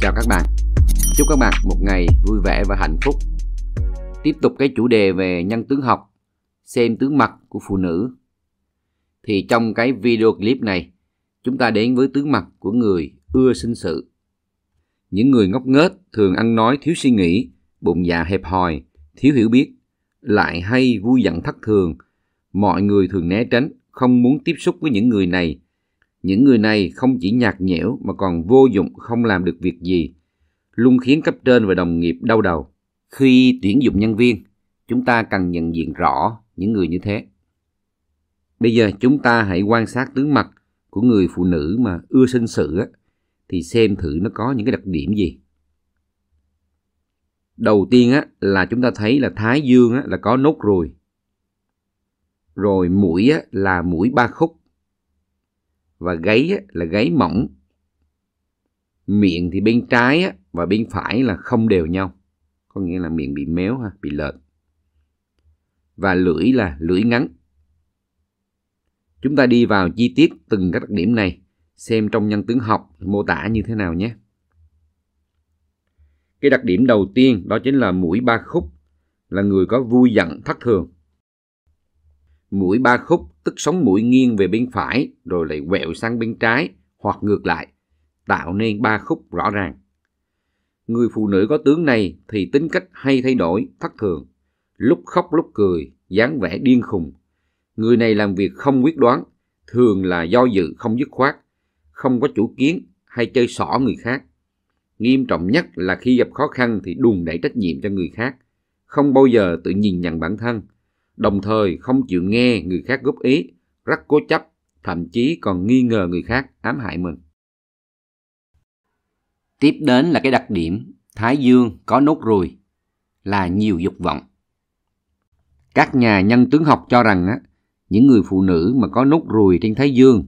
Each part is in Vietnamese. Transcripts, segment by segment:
Chào các bạn. Chúc các bạn một ngày vui vẻ và hạnh phúc. Tiếp tục cái chủ đề về nhân tướng học, xem tướng mặt của phụ nữ. Thì trong cái video clip này, chúng ta đến với tướng mặt của người ưa sinh sự. Những người ngốc nghếch thường ăn nói thiếu suy nghĩ, bụng dạ hẹp hòi, thiếu hiểu biết, lại hay vui giận thất thường. Mọi người thường né tránh, không muốn tiếp xúc với những người này những người này không chỉ nhạt nhẽo mà còn vô dụng không làm được việc gì, luôn khiến cấp trên và đồng nghiệp đau đầu. Khi tuyển dụng nhân viên, chúng ta cần nhận diện rõ những người như thế. Bây giờ chúng ta hãy quan sát tướng mặt của người phụ nữ mà ưa sinh sự thì xem thử nó có những cái đặc điểm gì. Đầu tiên á, là chúng ta thấy là thái dương á, là có nốt ruồi. Rồi mũi á, là mũi ba khúc và gáy là gáy mỏng miệng thì bên trái và bên phải là không đều nhau có nghĩa là miệng bị méo ha bị lệch và lưỡi là lưỡi ngắn chúng ta đi vào chi tiết từng các đặc điểm này xem trong nhân tướng học mô tả như thế nào nhé cái đặc điểm đầu tiên đó chính là mũi ba khúc là người có vui giận thất thường mũi ba khúc tức sống mũi nghiêng về bên phải rồi lại quẹo sang bên trái hoặc ngược lại, tạo nên ba khúc rõ ràng. Người phụ nữ có tướng này thì tính cách hay thay đổi, thất thường, lúc khóc lúc cười, dáng vẻ điên khùng. Người này làm việc không quyết đoán, thường là do dự không dứt khoát, không có chủ kiến hay chơi xỏ người khác. Nghiêm trọng nhất là khi gặp khó khăn thì đùn đẩy trách nhiệm cho người khác, không bao giờ tự nhìn nhận bản thân – đồng thời không chịu nghe người khác góp ý, rất cố chấp, thậm chí còn nghi ngờ người khác ám hại mình. Tiếp đến là cái đặc điểm Thái Dương có nốt ruồi là nhiều dục vọng. Các nhà nhân tướng học cho rằng á, những người phụ nữ mà có nốt ruồi trên Thái Dương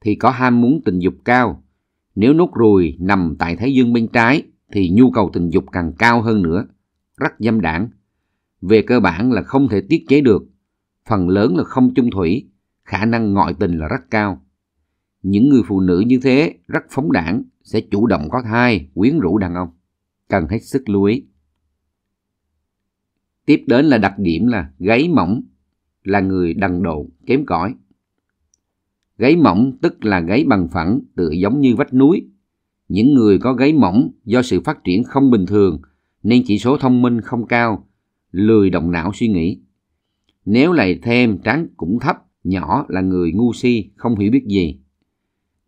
thì có ham muốn tình dục cao. Nếu nốt ruồi nằm tại Thái Dương bên trái thì nhu cầu tình dục càng cao hơn nữa, rất dâm đảng, về cơ bản là không thể tiết chế được, phần lớn là không chung thủy, khả năng ngoại tình là rất cao. Những người phụ nữ như thế rất phóng đảng, sẽ chủ động có thai, quyến rũ đàn ông. Cần hết sức lưu ý. Tiếp đến là đặc điểm là gáy mỏng, là người đần độ kém cỏi. Gáy mỏng tức là gáy bằng phẳng, tự giống như vách núi. Những người có gáy mỏng do sự phát triển không bình thường nên chỉ số thông minh không cao, lười động não suy nghĩ. Nếu lầy thêm trắng cũng thấp, nhỏ là người ngu si, không hiểu biết gì.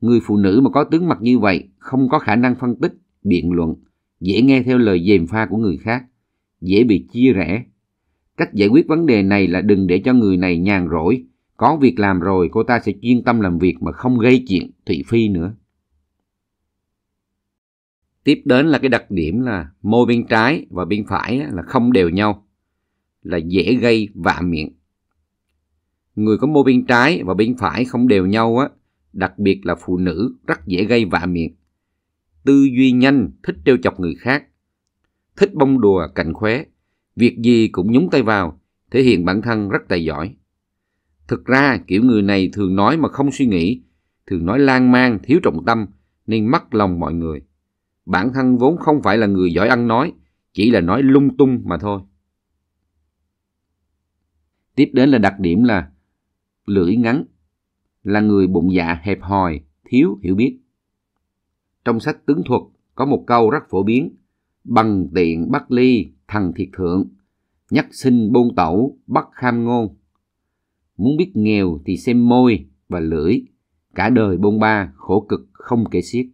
Người phụ nữ mà có tướng mặt như vậy không có khả năng phân tích, biện luận, dễ nghe theo lời dèm pha của người khác, dễ bị chia rẽ. Cách giải quyết vấn đề này là đừng để cho người này nhàn rỗi, có việc làm rồi cô ta sẽ chuyên tâm làm việc mà không gây chuyện thị phi nữa. Tiếp đến là cái đặc điểm là môi bên trái và bên phải là không đều nhau là dễ gây vạ miệng. Người có mô bên trái và bên phải không đều nhau á, đặc biệt là phụ nữ rất dễ gây vạ miệng. Tư duy nhanh, thích trêu chọc người khác, thích bông đùa, cạnh khóe, việc gì cũng nhúng tay vào, thể hiện bản thân rất tài giỏi. Thực ra, kiểu người này thường nói mà không suy nghĩ, thường nói lan man, thiếu trọng tâm, nên mất lòng mọi người. Bản thân vốn không phải là người giỏi ăn nói, chỉ là nói lung tung mà thôi. Tiếp đến là đặc điểm là lưỡi ngắn, là người bụng dạ hẹp hòi, thiếu hiểu biết. Trong sách tướng thuật có một câu rất phổ biến, bằng tiện bắt ly, thằng thiệt thượng, nhắc sinh bôn tẩu, bắt kham ngôn. Muốn biết nghèo thì xem môi và lưỡi, cả đời bôn ba, khổ cực không kể xiết.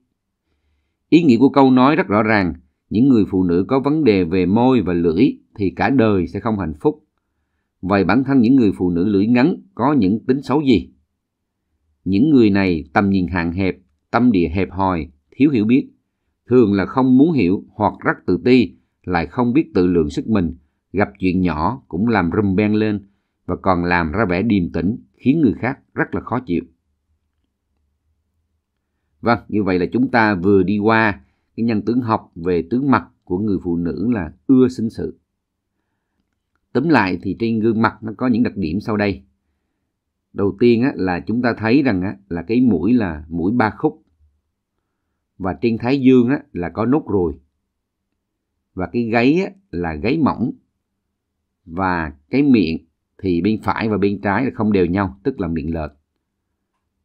Ý nghĩa của câu nói rất rõ ràng, những người phụ nữ có vấn đề về môi và lưỡi thì cả đời sẽ không hạnh phúc vậy bản thân những người phụ nữ lưỡi ngắn có những tính xấu gì? Những người này tầm nhìn hạn hẹp, tâm địa hẹp hòi, thiếu hiểu biết, thường là không muốn hiểu hoặc rất tự ti, lại không biết tự lượng sức mình, gặp chuyện nhỏ cũng làm rùm beng lên và còn làm ra vẻ điềm tĩnh khiến người khác rất là khó chịu. Vâng, như vậy là chúng ta vừa đi qua cái nhân tướng học về tướng mặt của người phụ nữ là ưa sinh sự. Tóm lại thì trên gương mặt nó có những đặc điểm sau đây. Đầu tiên á, là chúng ta thấy rằng á, là cái mũi là mũi ba khúc. Và trên thái dương á, là có nốt ruồi. Và cái gáy á, là gáy mỏng. Và cái miệng thì bên phải và bên trái là không đều nhau, tức là miệng lệch.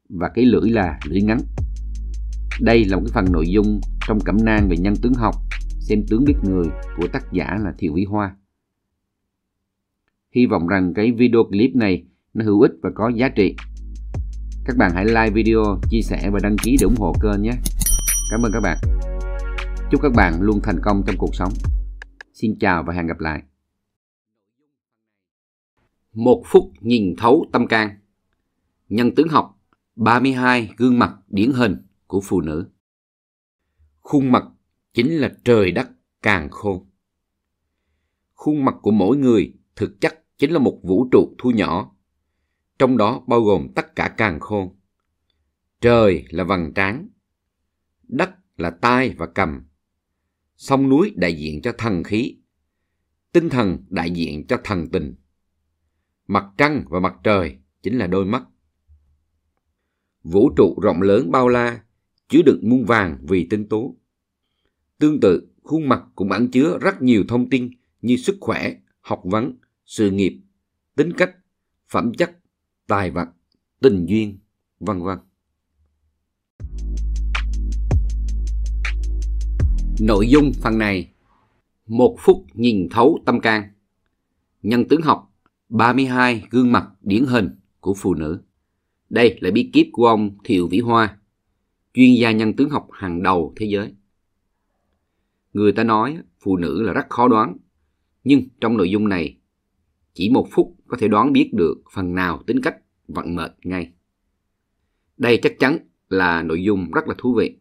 Và cái lưỡi là lưỡi ngắn. Đây là một cái phần nội dung trong cẩm nang về nhân tướng học, xem tướng biết người của tác giả là Thiệu Vĩ Hoa. Hy vọng rằng cái video clip này nó hữu ích và có giá trị. Các bạn hãy like video, chia sẻ và đăng ký để ủng hộ kênh nhé. Cảm ơn các bạn. Chúc các bạn luôn thành công trong cuộc sống. Xin chào và hẹn gặp lại. Một phút nhìn thấu tâm can. Nhân tướng học 32 gương mặt điển hình của phụ nữ. Khuôn mặt chính là trời đất càng khôn. Khuôn mặt của mỗi người thực chất chính là một vũ trụ thu nhỏ, trong đó bao gồm tất cả càng khôn. Trời là vầng trán, đất là tai và cầm, sông núi đại diện cho thần khí, tinh thần đại diện cho thần tình. Mặt trăng và mặt trời chính là đôi mắt. Vũ trụ rộng lớn bao la, chứa đựng muôn vàng vì tinh tố. Tương tự, khuôn mặt cũng ẩn chứa rất nhiều thông tin như sức khỏe, học vấn, sự nghiệp, tính cách, phẩm chất, tài vật, tình duyên, vân vân. Nội dung phần này Một phút nhìn thấu tâm can Nhân tướng học 32 gương mặt điển hình của phụ nữ Đây là bí kíp của ông Thiệu Vĩ Hoa Chuyên gia nhân tướng học hàng đầu thế giới Người ta nói phụ nữ là rất khó đoán Nhưng trong nội dung này chỉ một phút có thể đoán biết được phần nào tính cách vận mệnh ngay. Đây chắc chắn là nội dung rất là thú vị.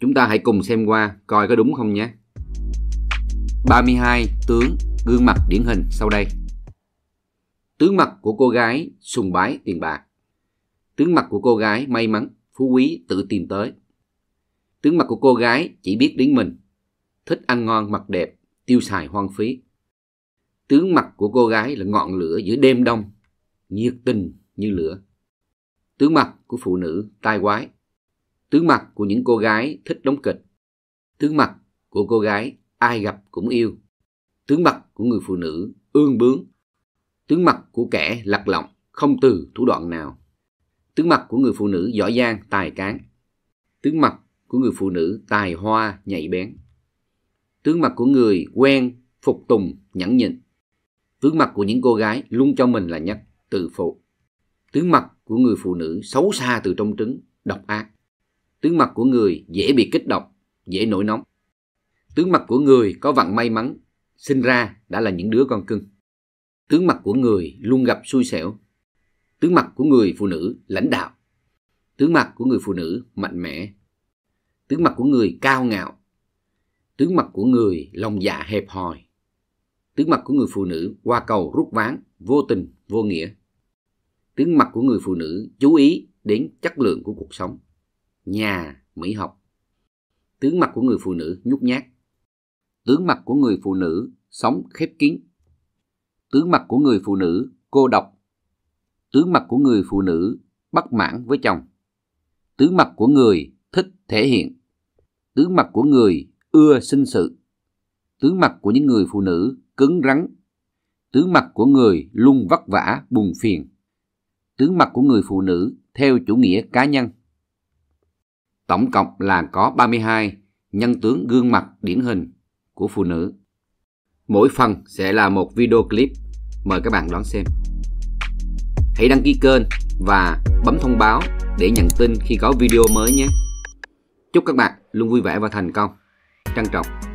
Chúng ta hãy cùng xem qua coi có đúng không nhé. 32 tướng gương mặt điển hình sau đây. Tướng mặt của cô gái sùng bái tiền bạc. Tướng mặt của cô gái may mắn, phú quý tự tìm tới. Tướng mặt của cô gái chỉ biết đến mình, thích ăn ngon mặc đẹp, tiêu xài hoang phí tướng mặt của cô gái là ngọn lửa giữa đêm đông nhiệt tình như lửa tướng mặt của phụ nữ tai quái tướng mặt của những cô gái thích đóng kịch tướng mặt của cô gái ai gặp cũng yêu tướng mặt của người phụ nữ ương bướng tướng mặt của kẻ lặt lọng không từ thủ đoạn nào tướng mặt của người phụ nữ giỏi giang tài cán tướng mặt của người phụ nữ tài hoa nhạy bén tướng mặt của người quen phục tùng nhẫn nhịn Tướng mặt của những cô gái luôn cho mình là nhất từ phụ. Tướng mặt của người phụ nữ xấu xa từ trong trứng, độc ác. Tướng mặt của người dễ bị kích động, dễ nổi nóng. Tướng mặt của người có vận may mắn, sinh ra đã là những đứa con cưng. Tướng mặt của người luôn gặp xui xẻo. Tướng mặt của người phụ nữ lãnh đạo. Tướng mặt của người phụ nữ mạnh mẽ. Tướng mặt của người cao ngạo. Tướng mặt của người lòng dạ hẹp hòi tướng mặt của người phụ nữ qua cầu rút ván vô tình vô nghĩa tướng mặt của người phụ nữ chú ý đến chất lượng của cuộc sống nhà mỹ học tướng mặt của người phụ nữ nhút nhát tướng mặt của người phụ nữ sống khép kín tướng mặt của người phụ nữ cô độc tướng mặt của người phụ nữ bất mãn với chồng tướng mặt của người thích thể hiện tướng mặt của người ưa sinh sự tướng mặt của những người phụ nữ cứng rắn. Tướng mặt của người luôn vất vả, bùng phiền. Tướng mặt của người phụ nữ theo chủ nghĩa cá nhân. Tổng cộng là có 32 nhân tướng gương mặt điển hình của phụ nữ. Mỗi phần sẽ là một video clip. Mời các bạn đón xem. Hãy đăng ký kênh và bấm thông báo để nhận tin khi có video mới nhé. Chúc các bạn luôn vui vẻ và thành công. Trân trọng